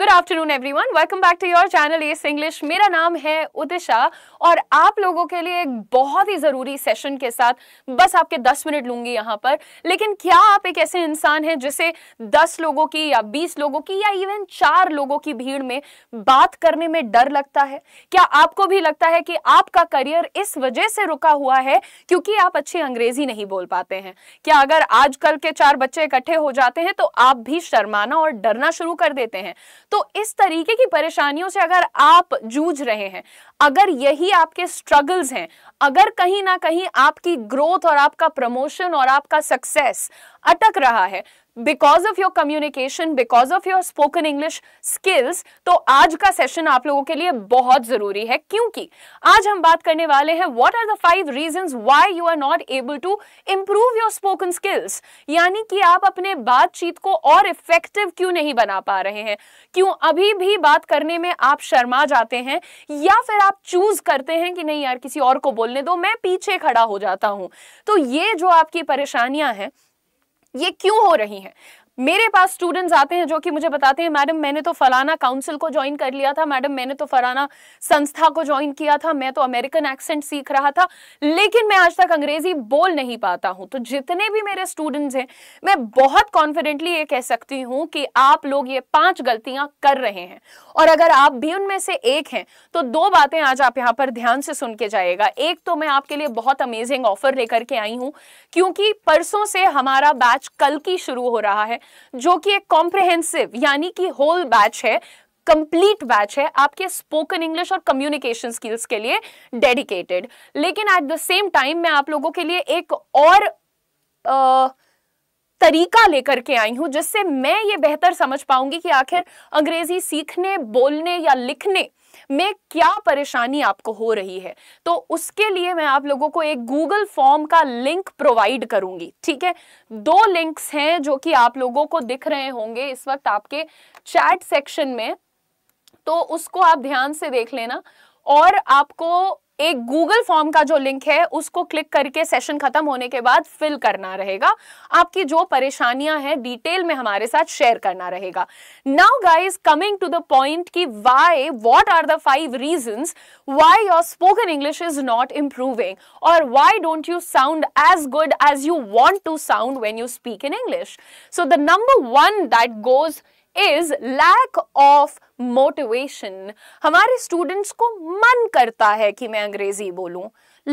Good afternoon everyone welcome back to your channel इस English मेरा नाम है उदिशा और आप लोगों के लिए एक बहुत ही ज़रूरी सेशन के साथ बस आपके 10 मिनट लूंगी यहाँ पर लेकिन क्या आप एक ऐसे इंसान हैं जिसे 10 लोगों की या 20 लोगों की या इवन चार लोगों की भीड़ में बात करने में डर लगता है क्या आपको भी लगता है कि आपका करियर इस वजह से रुका हुआ है क्योंकि आप अच्छी अंग्रेजी नहीं बोल पाते हैं क्या अगर आजकल के चार बच्चे इकट्ठे हो जाते हैं तो आप भी शर्माना और डरना शुरू कर देते हैं तो इस तरीके की परेशानियों से अगर आप जूझ रहे हैं अगर यही आपके स्ट्रगल्स हैं अगर कहीं ना कहीं आपकी ग्रोथ और आपका प्रमोशन और आपका सक्सेस अटक रहा है because of your communication because of your spoken English skills तो आज का सेशन आप लोगों के लिए बहुत जरूरी है क्योंकि आज हम बात करने वाले हैं what are the five reason why you are not able to improve your spoken skills यानी कि आप अपने बातचीत को और इफेक्टिव क्यों नहीं बना पा रहे हैं क्यों अभी भी बात करने में आप शर्मा जाते हैं या फिर आप चूज करते हैं कि नहीं यार किसी और को बोलने दो मैं पीछे खड़ा हो जाता हूं तो ये जो आपकी परेशानियां हैं ये क्यों हो रही हैं मेरे पास स्टूडेंट्स आते हैं जो कि मुझे बताते हैं मैडम मैंने तो फलाना काउंसिल को ज्वाइन कर लिया था मैडम मैंने तो फलाना संस्था को ज्वाइन किया था मैं तो अमेरिकन एक्सेंट सीख रहा था लेकिन मैं आज तक अंग्रेजी बोल नहीं पाता हूं तो जितने भी मेरे स्टूडेंट्स हैं मैं बहुत कॉन्फिडेंटली ये कह सकती हूँ कि आप लोग ये पांच गलतियां कर रहे हैं और अगर आप भी उनमें से एक हैं तो दो बातें आज आप यहाँ पर ध्यान से सुन के जाएगा एक तो मैं आपके लिए बहुत अमेजिंग ऑफर लेकर के आई हूँ क्योंकि परसों से हमारा बैच कल की शुरू हो रहा है जो कि एक कॉम्प्रिहेंसिव यानी कि होल बैच है कंप्लीट बैच है आपके स्पोकन इंग्लिश और कम्युनिकेशन स्किल्स के लिए डेडिकेटेड लेकिन एट द सेम टाइम मैं आप लोगों के लिए एक और आ, तरीका लेकर के आई हूं जिससे मैं ये बेहतर समझ पाऊंगी कि आखिर अंग्रेजी सीखने बोलने या लिखने में क्या परेशानी आपको हो रही है तो उसके लिए मैं आप लोगों को एक गूगल फॉर्म का लिंक प्रोवाइड करूंगी ठीक है दो लिंक्स हैं जो कि आप लोगों को दिख रहे होंगे इस वक्त आपके चैट सेक्शन में तो उसको आप ध्यान से देख लेना और आपको एक गूगल फॉर्म का जो लिंक है उसको क्लिक करके सेशन खत्म होने के बाद फिल करना रहेगा आपकी जो परेशानियां हैं डिटेल में हमारे साथ शेयर करना रहेगा now guys coming to the point कि why what are the five reasons why your spoken English is not improving और why don't you sound as good as you want to sound when you speak in English so the number one that goes is lack of motivation हमारे students को मन करता है कि मैं अंग्रेजी बोलूं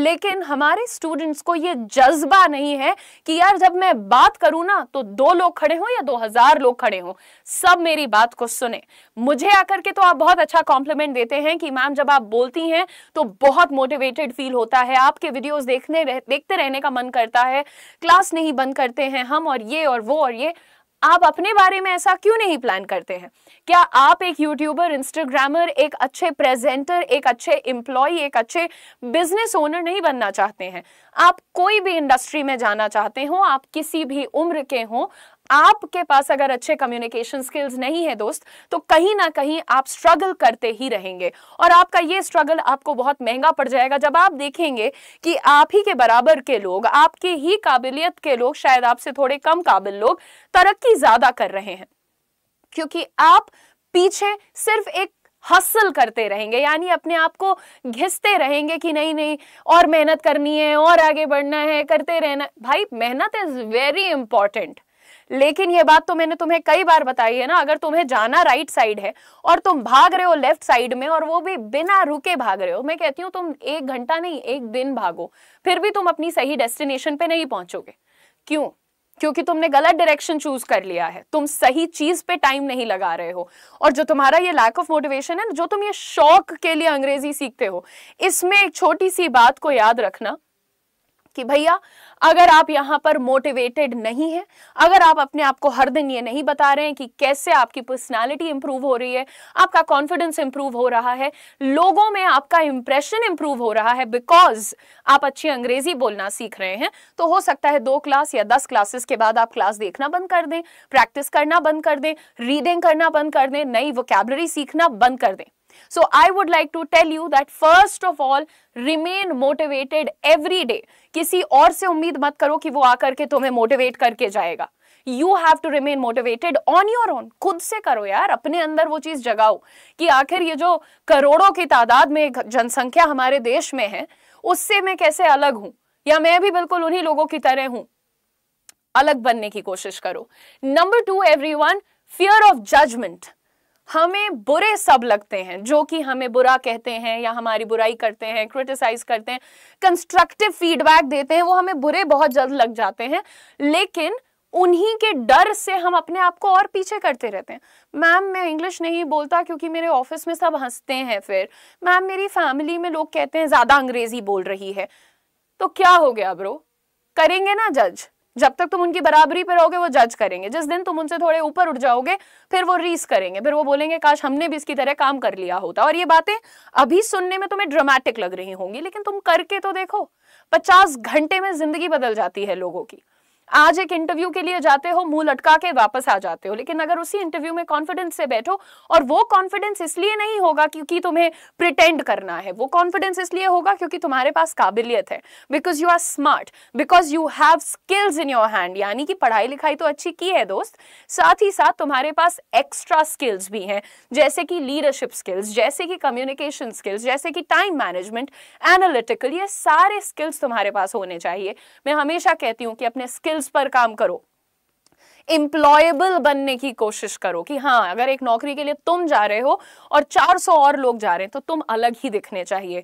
लेकिन हमारे स्टूडेंट्स को ये जज्बा नहीं है कि यार जब मैं बात करूं ना तो दो लोग खड़े हों या दो हजार लोग खड़े हों सब मेरी बात को सुने मुझे आकर के तो आप बहुत अच्छा कॉम्प्लीमेंट देते हैं कि मैम जब आप बोलती हैं तो बहुत मोटिवेटेड फील होता है आपके वीडियोस देखने रह, देखते रहने का मन करता है क्लास नहीं बंद करते हैं हम और ये और वो और ये आप अपने बारे में ऐसा क्यों नहीं प्लान करते हैं क्या आप एक यूट्यूबर इंस्टाग्रामर एक अच्छे प्रेजेंटर एक अच्छे एम्प्लॉय एक अच्छे बिजनेस ओनर नहीं बनना चाहते हैं आप कोई भी इंडस्ट्री में जाना चाहते हो आप किसी भी उम्र के हो आपके पास अगर अच्छे कम्युनिकेशन स्किल्स नहीं है दोस्त तो कहीं ना कहीं आप स्ट्रगल करते ही रहेंगे और आपका ये स्ट्रगल आपको बहुत महंगा पड़ जाएगा जब आप देखेंगे कि आप ही के बराबर के लोग आपके ही काबिलियत के लोग शायद आपसे थोड़े कम काबिल लोग तरक्की ज़्यादा कर रहे हैं क्योंकि आप पीछे सिर्फ एक हसल करते रहेंगे यानी अपने आप को घिसते रहेंगे कि नहीं नहीं और मेहनत करनी है और आगे बढ़ना है करते रहना भाई मेहनत इज वेरी इंपॉर्टेंट लेकिन ये बात तो मैंने तुम्हें कई बार बताई है ना अगर तुम्हें जाना राइट साइड है और तुम भाग रहे हो लेफ्ट साइड में और वो भी बिना रुके भाग रहे हो मैं कहती हूं तुम एक घंटा नहीं एक दिन भागो फिर भी तुम अपनी सही डेस्टिनेशन पे नहीं पहुंचोगे क्यों क्योंकि तुमने गलत डायरेक्शन चूज कर लिया है तुम सही चीज पे टाइम नहीं लगा रहे हो और जो तुम्हारा ये लैक ऑफ मोटिवेशन है जो तुम ये शौक के लिए अंग्रेजी सीखते हो इसमें एक छोटी सी बात को याद रखना कि भैया अगर आप यहाँ पर मोटिवेटेड नहीं हैं अगर आप अपने आप को हर दिन ये नहीं बता रहे हैं कि कैसे आपकी पर्सनालिटी इंप्रूव हो रही है आपका कॉन्फिडेंस इंप्रूव हो रहा है लोगों में आपका इंप्रेशन इंप्रूव हो रहा है बिकॉज आप अच्छी अंग्रेजी बोलना सीख रहे हैं तो हो सकता है दो क्लास या दस क्लासेस के बाद आप क्लास देखना बंद कर दें प्रैक्टिस करना बंद कर दें रीडिंग करना बंद कर दें नई वोकेबलरी सीखना बंद कर दें So I would like to tell you that first of all remain motivated every day. किसी और से उम्मीद मत करो कि वो आकर के तुम्हें मोटिवेट करके जाएगा you have to remain motivated on your own खुद से करो यार अपने अंदर वो चीज जगाओ कि आखिर ये जो करोड़ों की तादाद में जनसंख्या हमारे देश में है उससे मैं कैसे अलग हूं या मैं भी बिल्कुल उन्हीं लोगों की तरह हूं अलग बनने की कोशिश करो number two everyone fear of judgement हमें बुरे सब लगते हैं जो कि हमें बुरा कहते हैं या हमारी बुराई करते हैं क्रिटिसाइज करते हैं कंस्ट्रक्टिव फीडबैक देते हैं वो हमें बुरे बहुत जल्द लग जाते हैं लेकिन उन्हीं के डर से हम अपने आप को और पीछे करते रहते हैं मैम मैं इंग्लिश नहीं बोलता क्योंकि मेरे ऑफिस में सब हंसते हैं फिर मैम मेरी फैमिली में लोग कहते हैं ज़्यादा अंग्रेज़ी बोल रही है तो क्या हो गया ब्रो करेंगे ना जज जब तक तुम उनकी बराबरी पर रहोगे वो जज करेंगे जिस दिन तुम उनसे थोड़े ऊपर उठ जाओगे फिर वो रीस करेंगे फिर वो बोलेंगे काश हमने भी इसकी तरह काम कर लिया होता और ये बातें अभी सुनने में तुम्हें ड्रामेटिक लग रही होंगी लेकिन तुम करके तो देखो पचास घंटे में जिंदगी बदल जाती है लोगों की आज एक इंटरव्यू के लिए जाते हो मुंह लटका के वापस आ जाते हो लेकिन अगर उसी इंटरव्यू में कॉन्फिडेंस से बैठो और वो कॉन्फिडेंस इसलिए नहीं होगा क्योंकि तुम्हें प्रिटेंड करना है वो कॉन्फिडेंस इसलिए होगा क्योंकि तुम्हारे पास काबिलियत है because you are smart because you have skills in your hand यानी कि पढ़ाई लिखाई तो अच्छी की है दोस्त साथ ही साथ तुम्हारे पास एक्स्ट्रा स्किल्स भी हैं जैसे कि लीडरशिप स्किल्स जैसे कि कम्युनिकेशन स्किल्स जैसे कि टाइम मैनेजमेंट एनालिटिकल ये सारे स्किल्स तुम्हारे पास होने चाहिए मैं हमेशा कहती हूँ कि अपने स्किल्स स्किल्स पर काम करो इंप्लॉयबल बनने की कोशिश करो कि हाँ अगर एक नौकरी के लिए तुम जा रहे हो और 400 और लोग जा रहे हैं तो तुम अलग ही दिखने चाहिए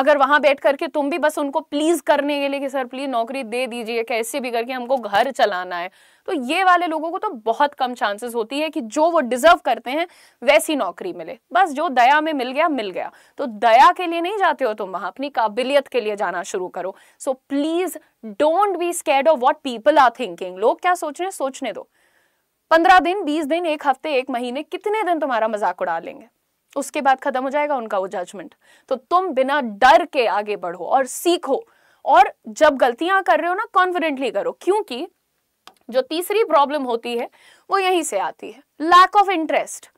अगर वहां बैठ करके तुम भी बस उनको प्लीज करने के लिए कि सर प्लीज नौकरी दे दीजिए कैसे भी करके हमको घर चलाना है तो ये वाले लोगों को तो बहुत कम चांसेस होती है कि जो वो डिजर्व करते हैं वैसी नौकरी मिले बस जो दया में मिल गया मिल गया तो दया के लिए नहीं जाते हो तुम वहां अपनी काबिलियत के लिए जाना शुरू करो so please don't be scared of what people are thinking लोग क्या सोच रहे हैं सोचने दो पंद्रह दिन बीस दिन एक हफ्ते एक महीने कितने दिन तुम्हारा मजाक उड़ा लेंगे उसके बाद खत्म हो जाएगा उनका वो जजमेंट तो तुम बिना डर के आगे बढ़ो और सीखो और जब गलतियां कर रहे हो ना कॉन्फिडेंटली करो क्योंकि जो तीसरी प्रॉब्लम होती है वो यहीं से आती है लैक ऑफ इंटरेस्ट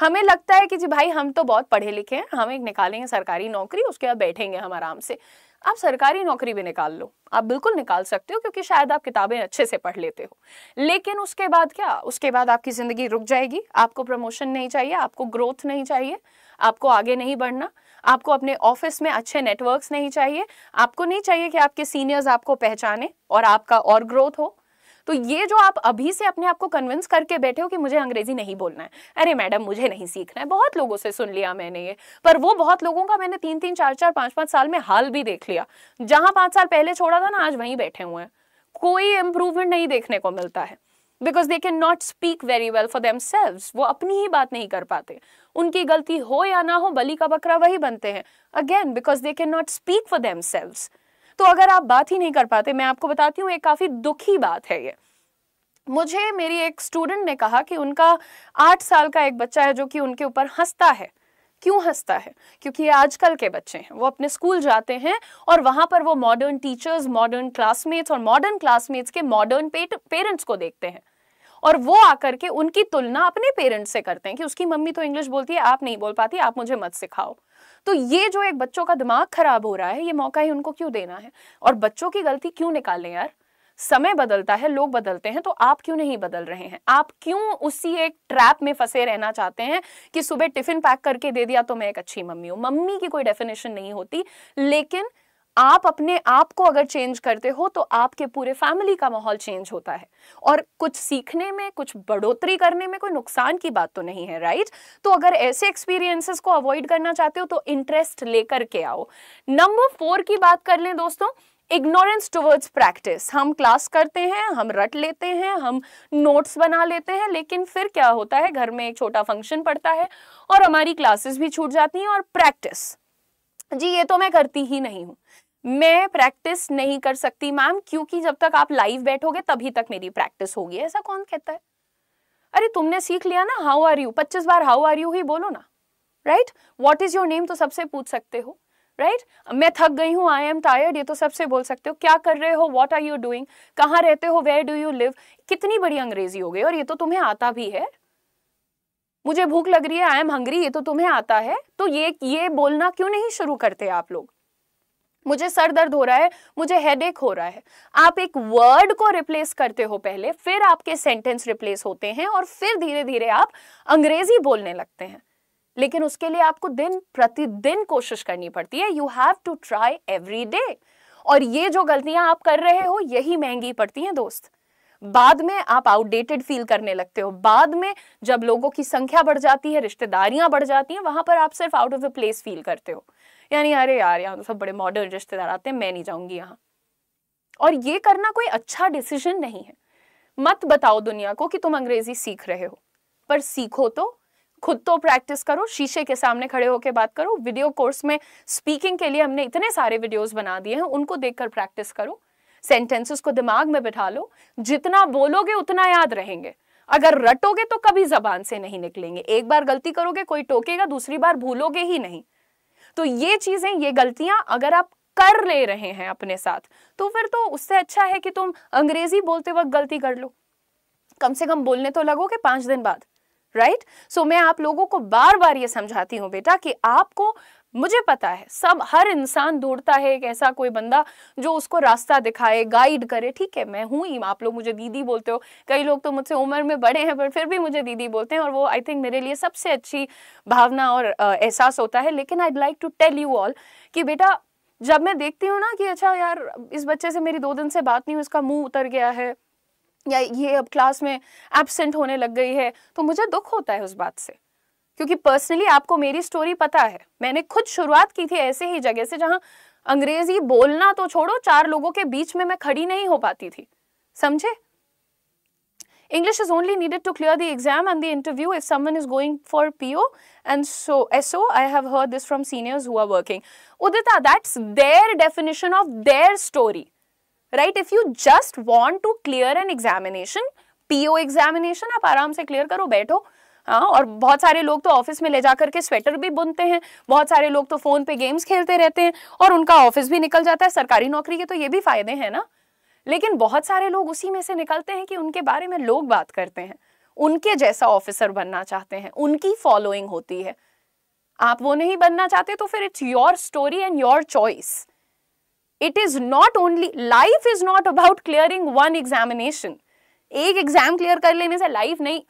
हमें लगता है कि जी भाई हम तो बहुत पढ़े लिखे हैं हम एक निकालेंगे सरकारी नौकरी उसके बाद बैठेंगे हम आराम से आप सरकारी नौकरी भी निकाल लो आप बिल्कुल निकाल सकते हो क्योंकि शायद आप किताबें अच्छे से पढ़ लेते हो लेकिन उसके बाद क्या उसके बाद आपकी ज़िंदगी रुक जाएगी आपको प्रमोशन नहीं चाहिए आपको ग्रोथ नहीं चाहिए आपको आगे नहीं बढ़ना आपको अपने ऑफिस में अच्छे नेटवर्क्स नहीं चाहिए आपको नहीं चाहिए कि आपके सीनियर्स आपको पहचाने और आपका और ग्रोथ हो तो ये जो आप अभी से अपने आप को कन्विंस करके बैठे हो कि मुझे अंग्रेजी नहीं बोलना है अरे मैडम मुझे नहीं सीखना है बहुत लोगों से सुन लिया मैंने ये पर वो बहुत लोगों का मैंने तीन तीन चार चार पांच पांच साल में हाल भी देख लिया जहां पांच साल पहले छोड़ा था ना आज वहीं बैठे हुए हैं कोई इंप्रूवमेंट नहीं देखने को मिलता है because they can not speak very well for them वो अपनी ही बात नहीं कर पाते उनकी गलती हो या ना हो बली का बकरा वही बनते हैं again because they can not speak for them तो अगर आप बात ही नहीं कर पाते मैं आपको बताती हूँ ये काफ़ी दुखी बात है ये मुझे मेरी एक स्टूडेंट ने कहा कि उनका आठ साल का एक बच्चा है जो कि उनके ऊपर हंसता है क्यों हंसता है क्योंकि ये आजकल के बच्चे हैं वो अपने स्कूल जाते हैं और वहां पर वो मॉडर्न टीचर्स मॉडर्न क्लासमेट्स और मॉडर्न क्लासमेट्स के मॉडर्न पेरेंट्स को देखते हैं और वो आकर के उनकी तुलना अपने पेरेंट्स से करते हैं कि उसकी मम्मी तो इंग्लिश बोलती है आप नहीं बोल पाती आप मुझे मत सिखाओ तो ये जो एक बच्चों का दिमाग खराब हो रहा है ये मौका ही उनको क्यों देना है और बच्चों की गलती क्यों निकालें यार समय बदलता है लोग बदलते हैं तो आप क्यों नहीं बदल रहे हैं आप क्यों उसी एक ट्रैप में फंसे रहना चाहते हैं कि सुबह टिफिन पैक करके दे दिया तो मैं एक अच्छी मम्मी हूं मम्मी की कोई डेफिनेशन नहीं होती लेकिन आप अपने आप को अगर चेंज करते हो तो आपके पूरे फैमिली का माहौल चेंज होता है और कुछ सीखने में कुछ बढ़ोतरी करने में कोई नुकसान की बात तो नहीं है राइट तो अगर ऐसे एक्सपीरियंसेस को अवॉइड करना चाहते हो तो इंटरेस्ट लेकर के आओ नंबर फोर की बात कर लें दोस्तों इग्नोरेंस टूवर्ड्स प्रैक्टिस हम क्लास करते हैं हम रट लेते हैं हम नोट्स बना लेते हैं लेकिन फिर क्या होता है घर में एक छोटा फंक्शन पड़ता है और हमारी क्लासेस भी छूट जाती हैं और प्रैक्टिस जी ये तो मैं करती ही नहीं हूँ मैं प्रैक्टिस नहीं कर सकती मैम क्योंकि जब तक आप लाइव बैठोगे तभी तक मेरी प्रैक्टिस होगी ऐसा कौन कहता है अरे तुमने सीख लिया ना हाउ आर यू पच्चीस बार हाउ आर यू ही बोलो ना right what is your name तो सबसे पूछ सकते हो राइट right? मैं थक गई हूँ आई एम टायर्ड ये तो सबसे बोल सकते हो क्या कर रहे हो वॉट आर यू डूइंग कहाँ रहते हो वेयर डू यू लिव कितनी बड़ी अंग्रेजी हो गई और ये तो तुम्हें आता भी है मुझे भूख लग रही है आई एम हंग्री ये तो तुम्हें आता है तो ये ये बोलना क्यों नहीं शुरू करते आप लोग मुझे सर दर्द हो रहा है मुझे हेड हो रहा है आप एक वर्ड को रिप्लेस करते हो पहले फिर आपके सेंटेंस रिप्लेस होते हैं और फिर धीरे धीरे आप अंग्रेजी बोलने लगते हैं लेकिन उसके लिए आपको दिन प्रतिदिन कोशिश करनी पड़ती है you have to try every day और ये जो गलतियां आप कर रहे हो यही महंगी पड़ती हैं दोस्त बाद में आप आउटडेटेड फील करने लगते हो बाद में जब लोगों की संख्या बढ़ जाती है रिश्तेदारियां बढ़ जाती हैं वहां पर आप सिर्फ out of the place feel करते हो यानी अरे यार यहाँ तो सब बड़े मॉडर्न रिश्तेदार आते हैं मैं नहीं जाऊंगी यहाँ और ये करना कोई अच्छा डिसीजन नहीं है मत बताओ दुनिया को कि तुम अंग्रेजी सीख रहे हो पर सीखो तो खुद तो प्रैक्टिस करो शीशे के सामने खड़े होकर बात करो वीडियो कोर्स में स्पीकिंग के लिए हमने इतने सारे वीडियोस बना दिए हैं उनको देखकर प्रैक्टिस करो सेंटेंसेस को दिमाग में बिठा लो जितना बोलोगे उतना याद रहेंगे अगर रटोगे तो कभी जबान से नहीं निकलेंगे एक बार गलती करोगे कोई टोकेगा दूसरी बार भूलोगे ही नहीं तो ये चीजें ये गलतियां अगर आप कर ले रहे हैं अपने साथ तो फिर तो उससे अच्छा है कि तुम अंग्रेजी बोलते वक्त गलती कर लो कम से कम बोलने तो लगोगे पांच दिन बाद राइट right? सो so, मैं आप लोगों को बार बार ये समझाती हूँ बेटा कि आपको मुझे पता है सब हर इंसान ढूंढता है एक ऐसा कोई बंदा जो उसको रास्ता दिखाए गाइड करे ठीक है मैं हूं ही आप लोग मुझे दीदी बोलते हो कई लोग तो मुझसे उम्र में बड़े हैं पर फिर भी मुझे दीदी बोलते हैं और वो आई थिंक मेरे लिए सबसे अच्छी भावना और एहसास होता है लेकिन I like to tell you all कि बेटा जब मैं देखती हूँ ना कि अच्छा यार इस बच्चे से मेरी दो दिन से बात नहीं हुई उसका मुंह उतर गया है या ये अब क्लास में एबसेंट होने लग गई है तो मुझे दुख होता है उस बात से क्योंकि पर्सनली आपको मेरी स्टोरी पता है मैंने खुद शुरुआत की थी ऐसे ही जगह से जहां अंग्रेजी बोलना तो छोड़ो चार लोगों के बीच में मैं खड़ी नहीं हो पाती थी समझे English is only needed to clear the exam and the interview if someone is going for PO and so SO I have heard this from seniors who are working उदिता that's their definition of their story right if you just want to clear an examination PO examination आप आराम से clear करो बैठो हाँ और बहुत सारे लोग तो ऑफिस में ले जा करके स्वेटर भी बुनते हैं बहुत सारे लोग तो फोन पे गेम्स खेलते रहते हैं और उनका ऑफिस भी निकल जाता है सरकारी नौकरी के तो ये भी फायदे हैं ना लेकिन बहुत सारे लोग उसी में से निकलते हैं कि उनके बारे में लोग बात करते हैं उनके जैसा ऑफिसर बनना चाहते हैं उनकी फॉलोइंग होती है आप वो नहीं बनना चाहते तो फिर it's your story and your choice it is not only life is not about clearing one examination एक एग्जाम क्लियर कर लेने से लाइफ नहीं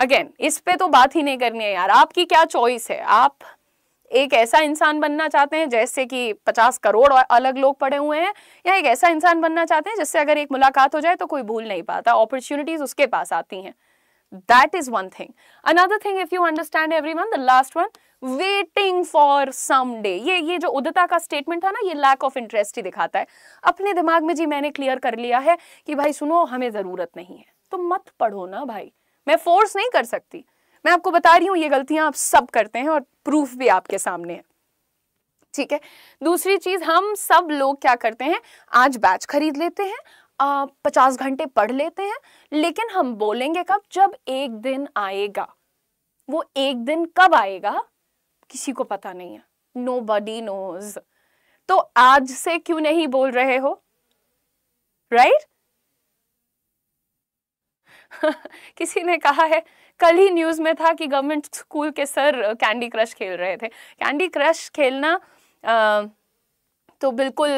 अगेन इस पे तो बात ही नहीं करनी है यार आपकी क्या चॉइस है आप एक ऐसा इंसान बनना चाहते हैं जैसे कि पचास करोड़ अलग लोग पड़े हुए हैं या एक ऐसा इंसान बनना चाहते हैं जिससे अगर एक मुलाकात हो जाए तो कोई भूल नहीं पाता अपॉर्चुनिटीज उसके पास आती हैं that one one thing another thing if you understand the last one waiting for some day ये ये जो उदता का स्टेटमेंट था ना ये लैक ऑफ इंटरेस्ट ही दिखाता है अपने दिमाग में जी मैंने क्लियर कर लिया है कि भाई सुनो हमें ज़रूरत नहीं है तो मत पढ़ो ना भाई मैं फोर्स नहीं कर सकती मैं आपको बता रही हूँ ये गलतियां आप सब करते हैं और प्रूफ भी आपके सामने है ठीक है दूसरी चीज़ हम सब लोग क्या करते हैं आज बैच खरीद लेते हैं पचास घंटे पढ़ लेते हैं लेकिन हम बोलेंगे कब जब एक दिन आएगा वो एक दिन कब आएगा किसी को पता नहीं है नो बडी नोज तो आज से क्यों नहीं बोल रहे हो राइट right? किसी ने कहा है कल ही न्यूज़ में था कि गवर्नमेंट स्कूल के सर कैंडी क्रश खेल रहे थे कैंडी क्रश खेलना आ, तो बिल्कुल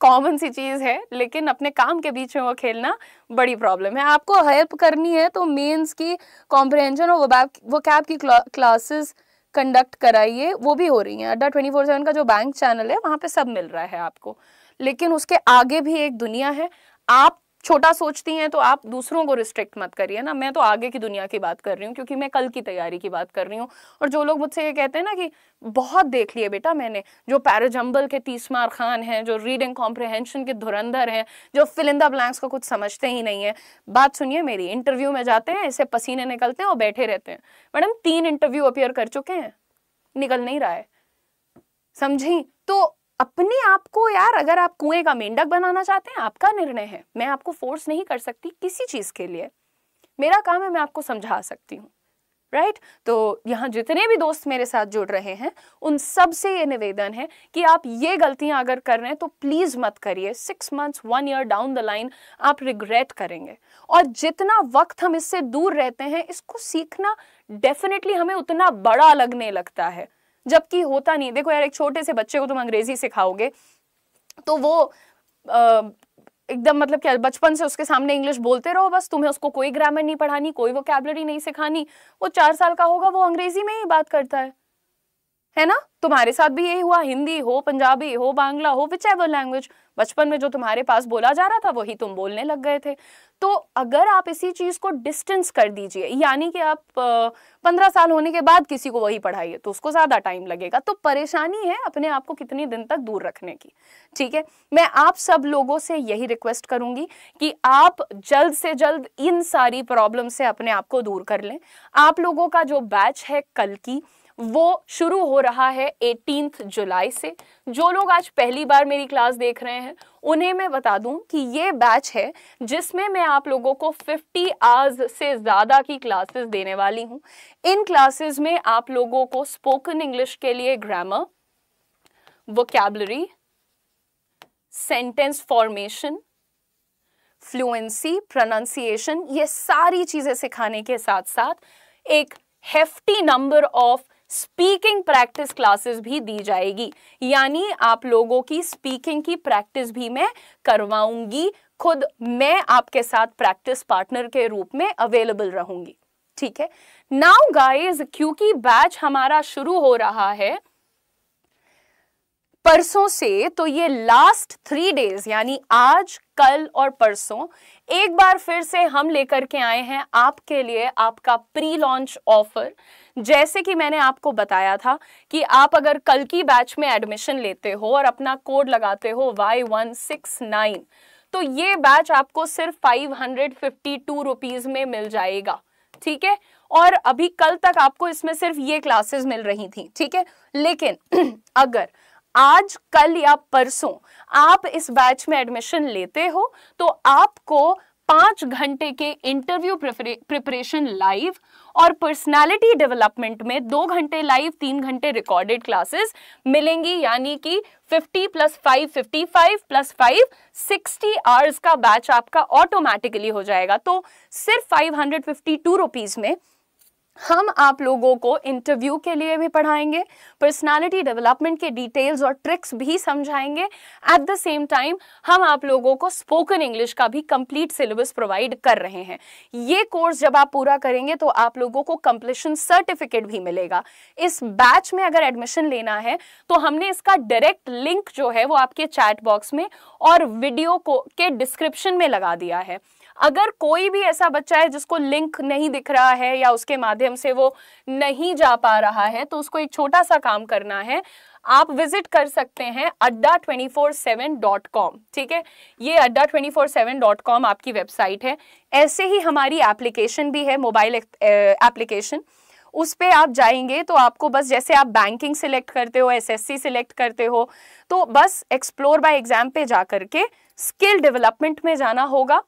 कॉमन सी चीज़ है लेकिन अपने काम के बीच में वो खेलना बड़ी प्रॉब्लम है आपको हेल्प करनी है तो मेंस की कॉम्प्रहेंशन और वो कैब की क्लासेस कंडक्ट कराइए वो भी हो रही हैं अड्डा ट्वेंटी फोर सेवन का जो बैंक चैनल है वहाँ पे सब मिल रहा है आपको लेकिन उसके आगे भी एक दुनिया है आप छोटा सोचती हैं तो आप दूसरों को रिस्ट्रिक्ट मत करिए ना मैं तो आगे की दुनिया की बात कर रही हूँ क्योंकि मैं कल की तैयारी की बात कर रही हूँ और जो लोग मुझसे ये कहते हैं ना कि बहुत देख लिए बेटा मैंने जो पैराजम्बल के तीसमार खान हैं जो रीडिंग कॉम्प्रहेंशन के धुरंधर हैं जो फिलिंदा ब्लैंक्स को कुछ समझते ही नहीं है बात सुनिए मेरी इंटरव्यू में जाते हैं ऐसे पसीने निकलते हैं और बैठे रहते हैं मैडम तीन इंटरव्यू अपेयर कर चुके हैं निकल नहीं रहा है समझी तो अपने आप को यार अगर आप कुएं का मेंढक बनाना चाहते हैं आपका निर्णय है मैं आपको फोर्स नहीं कर सकती किसी चीज़ के लिए मेरा काम है मैं आपको समझा सकती हूँ राइट right? तो यहाँ जितने भी दोस्त मेरे साथ जुड़ रहे हैं उन सब से ये निवेदन है कि आप ये गलतियां अगर कर रहे हैं तो प्लीज़ मत करिए six months one year down the line आप रिग्रेट करेंगे और जितना वक्त हम इससे दूर रहते हैं इसको सीखना डेफिनेटली हमें उतना बड़ा लगने लगता है जबकि होता नहीं देखो यार एक छोटे से बच्चे को तुम अंग्रेजी सिखाओगे तो वो एकदम मतलब क्या बचपन से उसके सामने इंग्लिश बोलते रहो बस तुम्हें उसको कोई ग्रामर नहीं पढ़ानी कोई वो नहीं सिखानी वो चार साल का होगा वो अंग्रेजी में ही बात करता है है ना तुम्हारे साथ भी यही हुआ हिंदी हो पंजाबी हो बांग्ला हो विच एवर लैंग्वेज बचपन में जो तुम्हारे पास बोला जा रहा था वही तुम बोलने लग गए थे तो अगर आप इसी चीज़ को डिस्टेंस कर दीजिए यानी कि आप पंद्रह साल होने के बाद किसी को वही पढ़ाइए तो उसको ज़्यादा टाइम लगेगा तो परेशानी है अपने आप को कितने दिन तक दूर रखने की ठीक है मैं आप सब लोगों से यही रिक्वेस्ट करूंगी कि आप जल्द से जल्द इन सारी प्रॉब्लम से अपने आप को दूर कर लें आप लोगों का जो बैच है कल की वो शुरू हो रहा है एटीन जुलाई से जो लोग आज पहली बार मेरी क्लास देख रहे हैं उन्हें मैं बता दूं कि ये बैच है जिसमें मैं आप लोगों को 50 आवर्स से ज़्यादा की क्लासेस देने वाली हूं इन क्लासेस में आप लोगों को स्पोकन इंग्लिश के लिए grammar vocabulary sentence formation fluency pronunciation ये सारी चीज़ें सिखाने के साथ साथ एक hefty number of speaking practice classes भी दी जाएगी यानी आप लोगों की स्पीकिंग की प्रैक्टिस भी मैं करवाऊंगी खुद मैं आपके साथ प्रैक्टिस पार्टनर के रूप में अवेलेबल रहूंगी ठीक है नाउ गाइस क्योंकि बैच हमारा शुरू हो रहा है परसों से तो ये लास्ट थ्री डेज यानी आज कल और परसों एक बार फिर से हम लेकर के आए हैं आपके लिए आपका प्री लॉन्च ऑफर जैसे कि मैंने आपको बताया था कि आप अगर कल की बैच में एडमिशन लेते हो और अपना कोड लगाते हो वाई वन सिक्स नाइन तो ये बैच आपको सिर्फ five hundred fifty two rupees में मिल जाएगा ठीक है और अभी कल तक आपको इसमें सिर्फ ये क्लासेस मिल रही थी ठीक है लेकिन अगर आज कल या परसों आप इस बैच में एडमिशन लेते हो तो आपको पांच घंटे के इंटरव्यू प्रिपरेशन लाइव और पर्सनालिटी डेवलपमेंट में दो घंटे लाइव तीन घंटे रिकॉर्डेड क्लासेस मिलेंगी यानी कि 50 प्लस 5 55 प्लस 5 60 आवर्स का बैच आपका ऑटोमेटिकली हो जाएगा तो सिर्फ फाइव हंड्रेड में हम आप लोगों को इंटरव्यू के लिए भी पढ़ाएंगे पर्सनालिटी डेवलपमेंट के डिटेल्स और ट्रिक्स भी समझाएंगे एट द सेम टाइम हम आप लोगों को स्पोकन इंग्लिश का भी कंप्लीट सिलेबस प्रोवाइड कर रहे हैं ये कोर्स जब आप पूरा करेंगे तो आप लोगों को कंप्लीशन सर्टिफिकेट भी मिलेगा इस बैच में अगर एडमिशन लेना है तो हमने इसका डायरेक्ट लिंक जो है वो आपके चैट बॉक्स में और वीडियो को के डिस्क्रिप्शन में लगा दिया है अगर कोई भी ऐसा बच्चा है जिसको लिंक नहीं दिख रहा है या उसके माध्यम से वो नहीं जा पा रहा है तो उसको एक छोटा सा काम करना है आप विजिट कर सकते हैं Adda twenty four seven dot com ठीक है ये Adda twenty four seven dot com आपकी वेबसाइट है ऐसे ही हमारी एप्लीकेशन भी है मोबाइल एप्लीकेशन उस पर आप जाएंगे तो आपको बस जैसे आप बैंकिंग सिलेक्ट करते हो एसएससी सिलेक्ट करते हो तो बस एक्सप्लोर बाय एग्जाम पे जा करके स्किल डेवलपमेंट में जाना होगा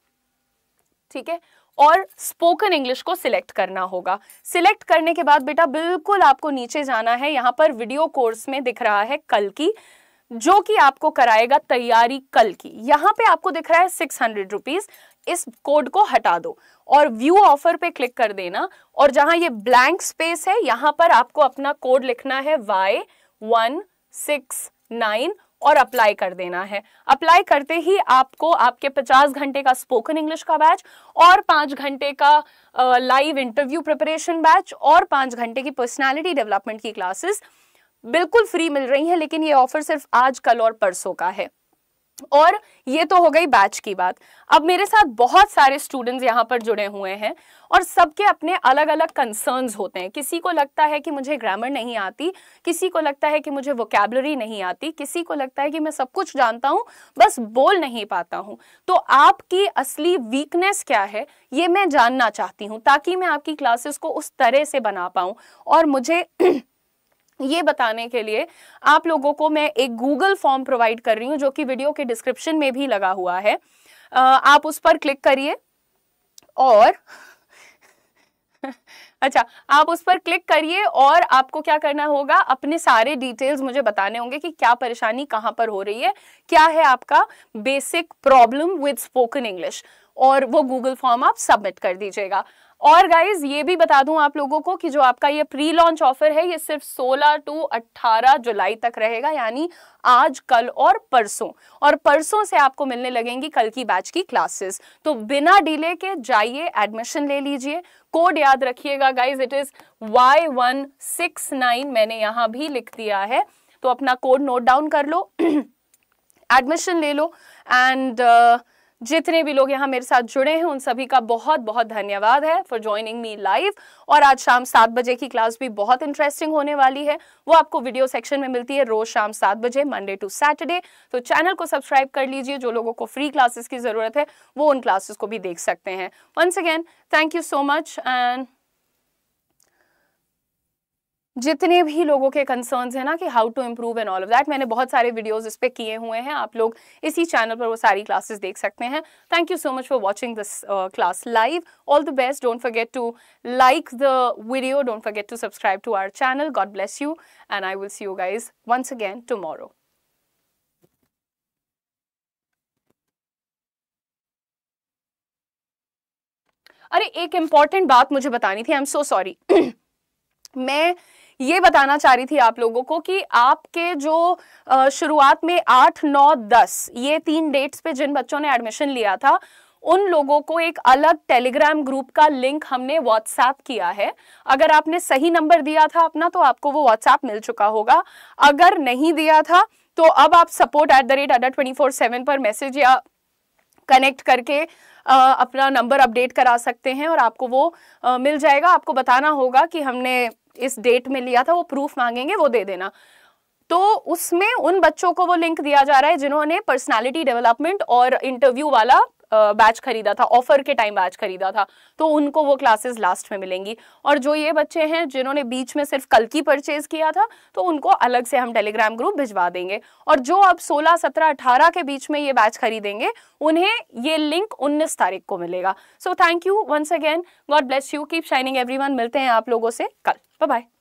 ठीक है और स्पोकन इंग्लिश को सिलेक्ट करना होगा सिलेक्ट करने के बाद बेटा बिल्कुल आपको नीचे जाना है यहाँ पर वीडियो कोर्स में दिख रहा है कल की जो कि आपको कराएगा तैयारी कल की यहाँ पे आपको दिख रहा है सिक्स हंड्रेड रुपीज इस कोड को हटा दो और व्यू ऑफर पे क्लिक कर देना और जहां ये ब्लैंक स्पेस है यहां पर आपको अपना कोड लिखना है वाई वन सिक्स नाइन और अप्लाई कर देना है अप्लाई करते ही आपको आपके 50 घंटे का स्पोकन इंग्लिश का बैच और 5 घंटे का लाइव इंटरव्यू प्रिपरेशन बैच और 5 घंटे की पर्सनैलिटी डेवलपमेंट की क्लासेस बिल्कुल फ्री मिल रही हैं लेकिन ये ऑफर सिर्फ आज कल और परसों का है और ये तो हो गई बैच की बात अब मेरे साथ बहुत सारे स्टूडेंट्स यहाँ पर जुड़े हुए हैं और सबके अपने अलग अलग कंसर्न्स होते हैं किसी को लगता है कि मुझे ग्रामर नहीं आती किसी को लगता है कि मुझे वोकेबलरी नहीं आती किसी को लगता है कि मैं सब कुछ जानता हूँ बस बोल नहीं पाता हूँ तो आपकी असली वीकनेस क्या है ये मैं जानना चाहती हूँ ताकि मैं आपकी क्लासेस को उस तरह से बना पाऊँ और मुझे ये बताने के लिए आप लोगों को मैं एक गूगल फॉर्म प्रोवाइड कर रही हूँ जो कि वीडियो के डिस्क्रिप्शन में भी लगा हुआ है आप उस पर क्लिक करिए और अच्छा आप उस पर क्लिक करिए और आपको क्या करना होगा अपने सारे डिटेल्स मुझे बताने होंगे कि क्या परेशानी कहाँ पर हो रही है क्या है आपका basic problem with spoken English और वो गूगल फॉर्म आप सबमिट कर दीजिएगा और गाइज ये भी बता दूं आप लोगों को कि जो आपका ये प्री लॉन्च ऑफर है ये सिर्फ 16 टू 18 जुलाई तक रहेगा यानी आज कल और परसों और परसों से आपको मिलने लगेंगी कल की बैच की क्लासेस तो बिना डिले के जाइए एडमिशन ले लीजिए कोड याद रखिएगा guys it is Y one six nine मैंने यहां भी लिख दिया है तो अपना कोड नोट डाउन कर लो एडमिशन ले लो एंड uh, जितने भी लोग यहाँ मेरे साथ जुड़े हैं उन सभी का बहुत बहुत धन्यवाद है फॉर ज्वाइनिंग मी लाइव और आज शाम सात बजे की क्लास भी बहुत इंटरेस्टिंग होने वाली है वो आपको वीडियो सेक्शन में मिलती है रोज शाम सात बजे मंडे टू सैटरडे तो चैनल को सब्सक्राइब कर लीजिए जो लोगों को फ्री क्लासेस की ज़रूरत है वो उन क्लासेस को भी देख सकते हैं once again thank you so much and जितने भी लोगों के कंसर्न्स हैं ना कि how to improve and all of that मैंने बहुत सारे वीडियोस इस पर किए हुए हैं आप लोग इसी चैनल पर वो सारी क्लासेस देख सकते हैं thank you so much for watching this class live all the best don't forget to like the video don't forget to subscribe to our channel God bless you and I will see you guys once again tomorrow अरे एक important बात मुझे बतानी थी I am so sorry मैं ये बताना चाह रही थी आप लोगों को कि आपके जो शुरुआत में आठ नौ दस ये तीन डेट्स पे जिन बच्चों ने एडमिशन लिया था उन लोगों को एक अलग टेलीग्राम ग्रुप का लिंक हमने व्हाट्सएप किया है अगर आपने सही नंबर दिया था अपना तो आपको वो व्हाट्सएप मिल चुका होगा अगर नहीं दिया था तो अब आप support at the rate Adda twenty four seven पर मैसेज या कनेक्ट करके आ, अपना नंबर अपडेट करा सकते हैं और आपको वो आ, मिल जाएगा आपको बताना होगा कि हमने इस डेट में लिया था वो प्रूफ मांगेंगे वो दे देना तो उसमें उन बच्चों को वो लिंक दिया जा रहा है जिन्होंने पर्सनालिटी डेवलपमेंट और इंटरव्यू वाला बैच खरीदा था ऑफर के टाइम बैच खरीदा था तो उनको वो क्लासेस लास्ट में मिलेंगी और जो ये बच्चे हैं जिन्होंने बीच में सिर्फ कल की परचेज किया था तो उनको अलग से हम टेलीग्राम ग्रुप भिजवा देंगे और जो अब सोलह सत्रह अठारह के बीच में ये बैच खरीदेंगे उन्हें ये लिंक उन्नीस तारीख को मिलेगा so thank you once again God bless you keep shining every मिलते हैं आप लोगों से कल बाय